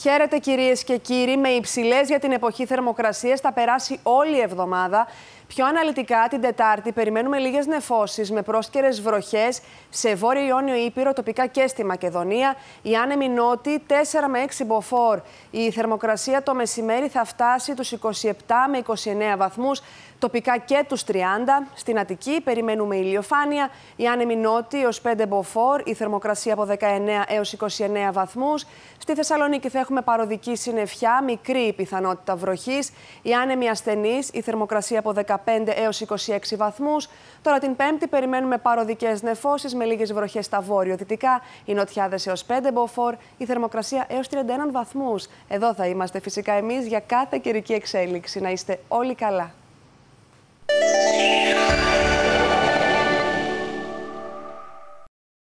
Χαίρετε κυρίες και κύριοι. Με υψηλές για την εποχή θερμοκρασίες θα περάσει όλη η εβδομάδα. Πιο αναλυτικά την Τετάρτη περιμένουμε λίγες νεφώσεις με πρόσκαιρες βροχές σε βόρειο Ιόνιο Ήπειρο, τοπικά και στη Μακεδονία. Η άνεμη νότη 4 με 6 μποφόρ. Η θερμοκρασία το μεσημέρι θα φτάσει τους 27 με 29 βαθμούς, τοπικά και τους 30. Στην Αττική περιμένουμε ηλιοφάνεια. Η άνεμη νότη ως 5 μποφόρ. Η θερμοκρασία από 19 έω 29 βαθμούς. Στη Θεσσαλονίκη θα έχουμε παροδική συννεφιά, μικρή πιθανότητα βροχής, οι άνεμοι ασθενεί, η θερμοκρασία από 15 έω 26 βαθμούς. Τώρα την Πέμπτη περιμένουμε παροδικές νεφώσεις με λίγες βροχές στα βόρειο-δυτικά, οι νοτιάδες έως 5 μποφόρ, η θερμοκρασία έως 31 βαθμούς. Εδώ θα είμαστε φυσικά εμείς για κάθε καιρική εξέλιξη. Να είστε όλοι καλά.